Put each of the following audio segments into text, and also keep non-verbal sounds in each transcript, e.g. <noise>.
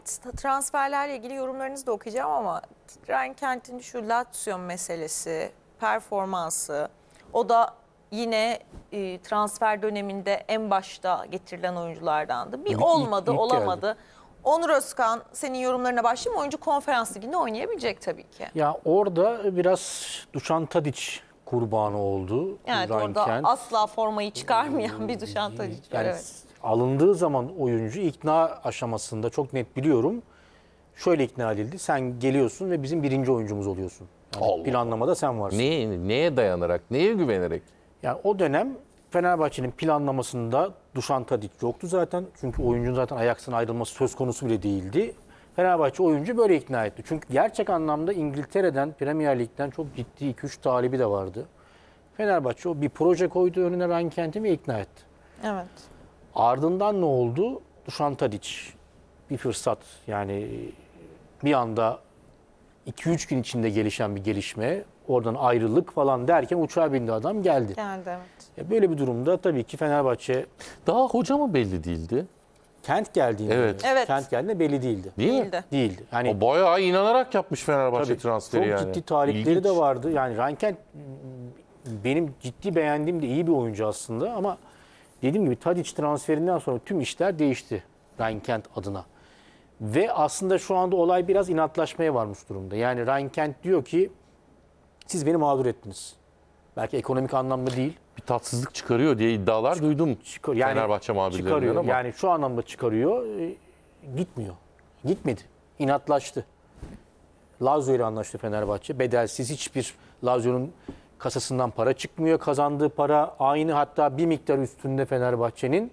Evet transferlerle ilgili yorumlarınızı da okuyacağım ama Ryan Kent'in şu Lazio meselesi, performansı o da yine e, transfer döneminde en başta getirilen oyunculardandı. Bir İlk- olmadı, ilk- ilk olamadı. Onur Özkan senin yorumlarına başlayayım. Oyuncu konferans liginde oynayabilecek tabii ki. Ya orada biraz Dušan Tadic kurbanı oldu. Evet Ryan orada Kent. asla formayı çıkarmayan bir Dušan Tadic var. Yani evet alındığı zaman oyuncu ikna aşamasında çok net biliyorum. Şöyle ikna edildi. Sen geliyorsun ve bizim birinci oyuncumuz oluyorsun. Yani Allah planlamada sen varsın. Neye, neye dayanarak, neye güvenerek? Yani o dönem Fenerbahçe'nin planlamasında Duşan Tadic yoktu zaten. Çünkü oyuncunun zaten Ajax'ın ayrılması söz konusu bile değildi. Fenerbahçe oyuncu böyle ikna etti. Çünkü gerçek anlamda İngiltere'den, Premier Lig'den çok ciddi 2-3 talibi de vardı. Fenerbahçe o bir proje koydu önüne Ryan Kent'i ve ikna etti. Evet. Ardından ne oldu? Dušan Tadić bir fırsat yani bir anda 2-3 gün içinde gelişen bir gelişme, oradan ayrılık falan derken uçağa bindi adam geldi. Geldi evet. E böyle bir durumda tabii ki Fenerbahçe Daha hoca mı belli değildi? kent geldiğinde, Evet. Evet. kent geldiğinde belli değildi. Değil mi? Değildi. Yani O bayağı inanarak yapmış Fenerbahçe Tabii, transferi çok yani. ciddi talipleri İlginç. de vardı. Yani Ranken benim ciddi beğendiğim de iyi bir oyuncu aslında ama dediğim gibi Tadic transferinden sonra tüm işler değişti Ryan Kent adına. Ve aslında şu anda olay biraz inatlaşmaya varmış durumda. Yani Ryan Kent diyor ki siz beni mağdur ettiniz. Belki ekonomik anlamda değil. Bir tatsızlık çıkarıyor diye iddialar Çık, duydum çıkar, yani, Fenerbahçe mağdurlarından ama. Yani şu anlamda çıkarıyor. E, gitmiyor. Gitmedi. İnatlaştı. Lazio ile anlaştı Fenerbahçe. Bedelsiz hiçbir Lazio'nun kasasından para çıkmıyor. Kazandığı para aynı hatta bir miktar üstünde Fenerbahçe'nin.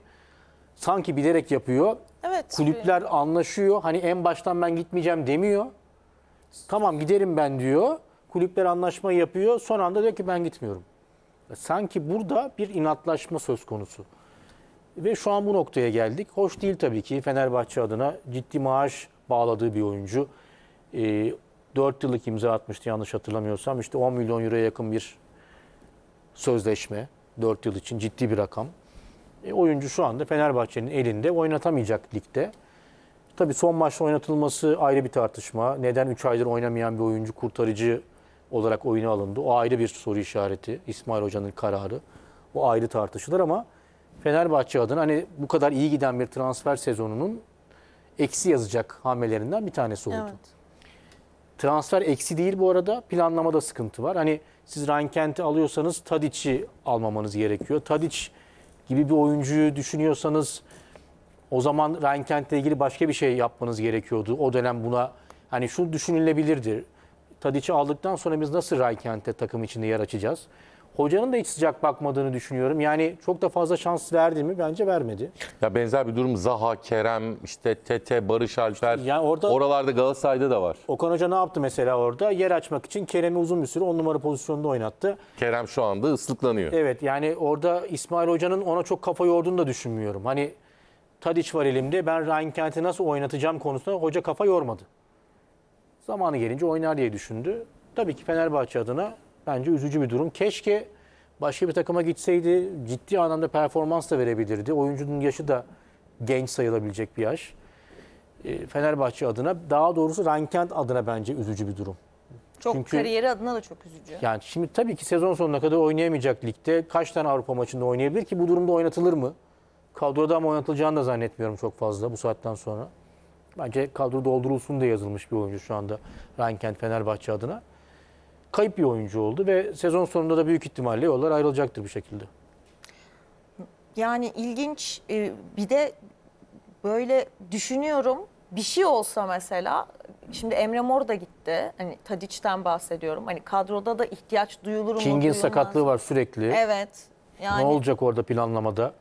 Sanki bilerek yapıyor. Evet. Kulüpler anlaşıyor. Hani en baştan ben gitmeyeceğim demiyor. Tamam giderim ben diyor. Kulüpler anlaşma yapıyor. Son anda diyor ki ben gitmiyorum. Sanki burada bir inatlaşma söz konusu. Ve şu an bu noktaya geldik. Hoş değil tabii ki Fenerbahçe adına ciddi maaş bağladığı bir oyuncu. E, ee, 4 yıllık imza atmıştı yanlış hatırlamıyorsam. İşte 10 milyon euroya yakın bir sözleşme 4 yıl için ciddi bir rakam. E, oyuncu şu anda Fenerbahçe'nin elinde oynatamayacak ligde. Tabii son maçta oynatılması ayrı bir tartışma. Neden 3 aydır oynamayan bir oyuncu kurtarıcı olarak oyuna alındı? O ayrı bir soru işareti. İsmail Hoca'nın kararı. O ayrı tartışılır ama Fenerbahçe adına hani bu kadar iyi giden bir transfer sezonunun eksi yazacak hamlelerinden bir tanesi oldu. Evet. Transfer eksi değil bu arada. Planlamada sıkıntı var. Hani siz Rankent'i alıyorsanız Tadic'i almamanız gerekiyor. Tadic gibi bir oyuncuyu düşünüyorsanız o zaman Rankent'le ilgili başka bir şey yapmanız gerekiyordu. O dönem buna hani şu düşünülebilirdir. Tadic'i aldıktan sonra biz nasıl Rankent'e takım içinde yer açacağız? Hocanın da hiç sıcak bakmadığını düşünüyorum. Yani çok da fazla şans verdi mi? Bence vermedi. Ya benzer bir durum Zaha, Kerem, işte Tete, Barış Alper. Yani orada oralarda Galatasaray'da da var. Okan Hoca ne yaptı mesela orada? Yer açmak için Kerem'i uzun bir süre 10 numara pozisyonunda oynattı. Kerem şu anda ıslıklanıyor. Evet yani orada İsmail Hoca'nın ona çok kafa yorduğunu da düşünmüyorum. Hani Tadic var elimde. Ben Ryan Kent'i nasıl oynatacağım konusunda hoca kafa yormadı. Zamanı gelince oynar diye düşündü. Tabii ki Fenerbahçe adına Bence üzücü bir durum. Keşke başka bir takıma gitseydi ciddi anlamda performans da verebilirdi. Oyuncunun yaşı da genç sayılabilecek bir yaş. Ee, Fenerbahçe adına daha doğrusu Rankent adına bence üzücü bir durum. Çok Çünkü, kariyeri adına da çok üzücü. Yani şimdi tabii ki sezon sonuna kadar oynayamayacak ligde. Kaç tane Avrupa maçında oynayabilir ki bu durumda oynatılır mı? Kadroda mı oynatılacağını da zannetmiyorum çok fazla bu saatten sonra. Bence kadro doldurulsun diye yazılmış bir oyuncu şu anda Rankent Fenerbahçe adına kayıp bir oyuncu oldu ve sezon sonunda da büyük ihtimalle yollar ayrılacaktır bir şekilde. Yani ilginç e, bir de böyle düşünüyorum bir şey olsa mesela şimdi Emre Mor da gitti. Hani Tadiç'ten bahsediyorum. Hani kadroda da ihtiyaç duyulur mu? King'in sakatlığı var sürekli. Evet. Yani... Ne olacak orada planlamada?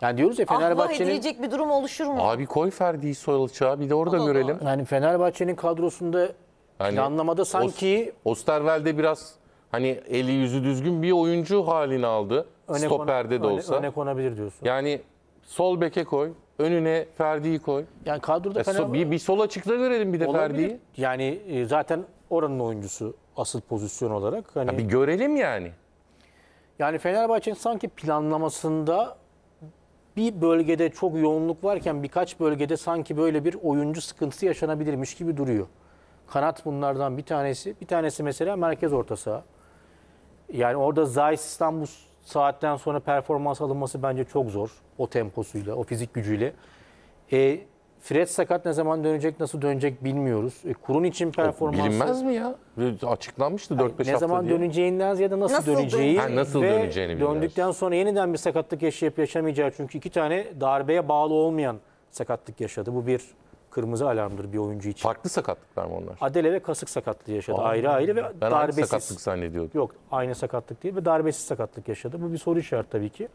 Yani diyoruz ya ah, Fenerbahçe'nin... Ah edilecek bir durum oluşur mu? Abi koy Ferdi'yi Soyalıç'a bir de orada görelim. Yani Fenerbahçe'nin kadrosunda Hani Planlamada sanki... Osterwelde biraz hani eli yüzü düzgün bir oyuncu halini aldı. Öne Stoperde konu, de olsa. Öne, konabilir diyorsun. Yani sol beke koy. Önüne Ferdi'yi koy. Yani kadroda e, fena... Bir, bir sol açıkta görelim bir de olabilir. Ferdi'yi. Yani e, zaten oranın oyuncusu asıl pozisyon olarak. Hani... Ya bir görelim yani. Yani Fenerbahçe'nin sanki planlamasında bir bölgede çok yoğunluk varken birkaç bölgede sanki böyle bir oyuncu sıkıntısı yaşanabilirmiş gibi duruyor. Kanat bunlardan bir tanesi. Bir tanesi mesela merkez orta saha. Yani orada Zayt İstanbul saatten sonra performans alınması bence çok zor. O temposuyla, o fizik gücüyle. E, Fred sakat ne zaman dönecek, nasıl dönecek bilmiyoruz. E, kurun için performans. Bilinmez mi ya? Açıklanmıştı 4-5 yani hafta Ne zaman diye. döneceğinden ya da nasıl döneceği ha, nasıl ve döneceğini bilmiyoruz. döndükten sonra yeniden bir sakatlık yaşayıp yaşamayacağı. Çünkü iki tane darbeye bağlı olmayan sakatlık yaşadı. Bu bir kırmızı alarmdır bir oyuncu için. Farklı sakatlıklar mı onlar? Adele ve kasık sakatlığı yaşadı. Aa, ayrı ayrı ve ben darbesiz. Ben sakatlık zannediyordum. Yok aynı sakatlık değil ve darbesiz sakatlık yaşadı. Bu bir soru işareti tabii ki.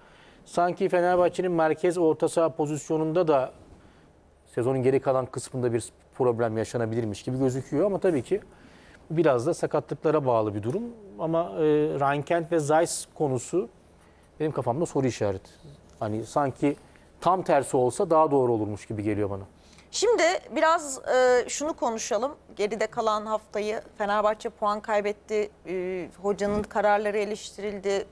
Sanki Fenerbahçe'nin merkez orta saha pozisyonunda da sezonun geri kalan kısmında bir problem yaşanabilirmiş gibi gözüküyor. Ama tabii ki biraz da sakatlıklara bağlı bir durum. Ama e, Rankent ve Zeiss konusu benim kafamda soru işareti. Hani sanki tam tersi olsa daha doğru olurmuş gibi geliyor bana. Şimdi biraz e, şunu konuşalım. Geride kalan haftayı Fenerbahçe puan kaybetti. E, hocanın kararları eleştirildi.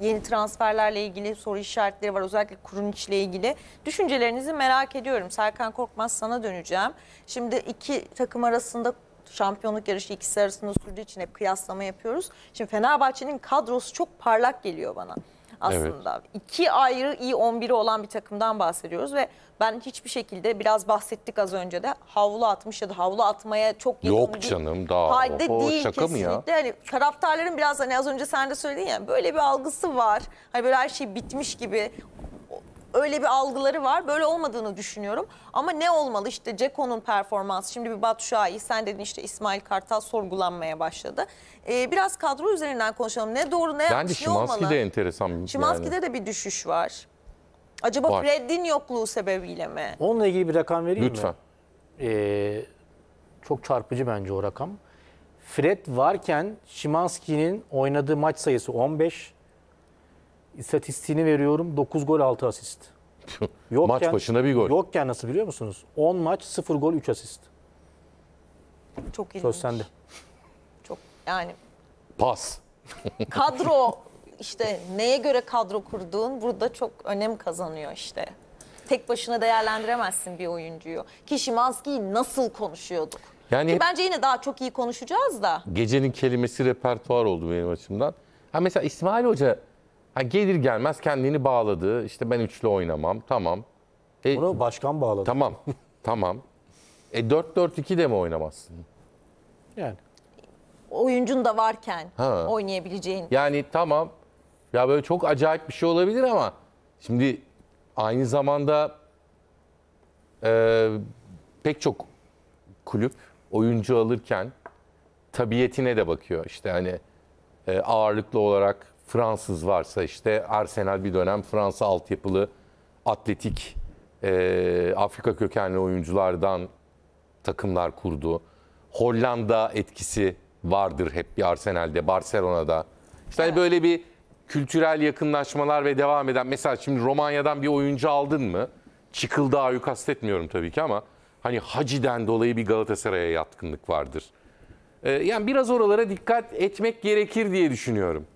Yeni transferlerle ilgili soru işaretleri var. Özellikle Kurunic ile ilgili. Düşüncelerinizi merak ediyorum. Serkan Korkmaz sana döneceğim. Şimdi iki takım arasında şampiyonluk yarışı ikisi arasında sürdüğü için hep kıyaslama yapıyoruz. Şimdi Fenerbahçe'nin kadrosu çok parlak geliyor bana aslında. Evet. İki ayrı iyi 11'i olan bir takımdan bahsediyoruz ve ben hiçbir şekilde biraz bahsettik az önce de havlu atmış ya da havlu atmaya çok yakın Yok canım daha halde o, değil şaka kesinlikle. ya? Hani taraftarların biraz hani az önce sen de söyledin ya böyle bir algısı var. Hani böyle her şey bitmiş gibi öyle bir algıları var. Böyle olmadığını düşünüyorum. Ama ne olmalı işte Ceko'nun performansı. Şimdi bir Batu Şahin sen dedin işte İsmail Kartal sorgulanmaya başladı. Ee, biraz kadro üzerinden konuşalım. Ne doğru ne Bence yanlış ne olmalı? de enteresan. Şimanski'de yani. de bir düşüş var. Acaba var. Fred'in yokluğu sebebiyle mi? Onunla ilgili bir rakam vereyim Lütfen. mi? Lütfen. Ee, çok çarpıcı bence o rakam. Fred varken Şimanski'nin oynadığı maç sayısı 15, istatistiğini veriyorum. 9 gol 6 asist. <laughs> Yokken, maç başına bir gol. Yokken nasıl biliyor musunuz? 10 maç 0 gol 3 asist. Çok ilginç. Söz sende. Çok yani. Pas. <laughs> kadro işte neye göre kadro kurduğun burada çok önem kazanıyor işte. Tek başına değerlendiremezsin bir oyuncuyu. Kişi Şimanski'yi nasıl konuşuyorduk? Yani Ki bence yine daha çok iyi konuşacağız da. Gecenin kelimesi repertuar oldu benim açımdan. Ha mesela İsmail Hoca Ha, gelir gelmez kendini bağladı. İşte ben üçlü oynamam. Tamam. E, Bunu başkan bağladı. Tamam. <laughs> tamam. E 4-4-2 de mi oynamazsın? Yani. Oyuncun da varken ha. oynayabileceğin. Yani tamam. Ya böyle çok acayip bir şey olabilir ama şimdi aynı zamanda e, pek çok kulüp oyuncu alırken tabiyetine de bakıyor. İşte hani e, ağırlıklı olarak Fransız varsa işte Arsenal bir dönem Fransa altyapılı atletik e, Afrika kökenli oyunculardan takımlar kurdu. Hollanda etkisi vardır hep bir Arsenal'de, Barcelona'da. İşte hani evet. böyle bir kültürel yakınlaşmalar ve devam eden mesela şimdi Romanya'dan bir oyuncu aldın mı? Çıkıldağ'ı kastetmiyorum tabii ki ama hani Hacı'den dolayı bir Galatasaray'a yatkınlık vardır. Ee, yani biraz oralara dikkat etmek gerekir diye düşünüyorum.